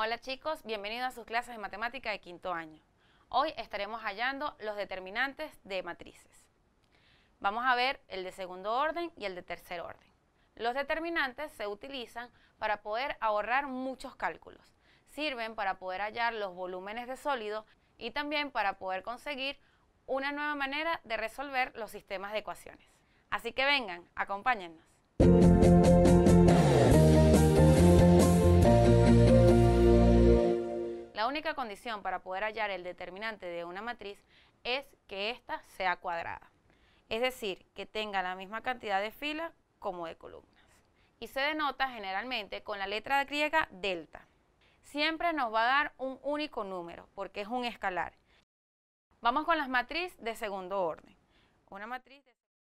Hola chicos, bienvenidos a sus clases de matemática de quinto año. Hoy estaremos hallando los determinantes de matrices. Vamos a ver el de segundo orden y el de tercer orden. Los determinantes se utilizan para poder ahorrar muchos cálculos. Sirven para poder hallar los volúmenes de sólido y también para poder conseguir una nueva manera de resolver los sistemas de ecuaciones. Así que vengan, acompáñennos. única condición para poder hallar el determinante de una matriz es que ésta sea cuadrada, es decir, que tenga la misma cantidad de filas como de columnas. Y se denota generalmente con la letra griega delta. Siempre nos va a dar un único número porque es un escalar. Vamos con las matrices de segundo orden. Una matriz de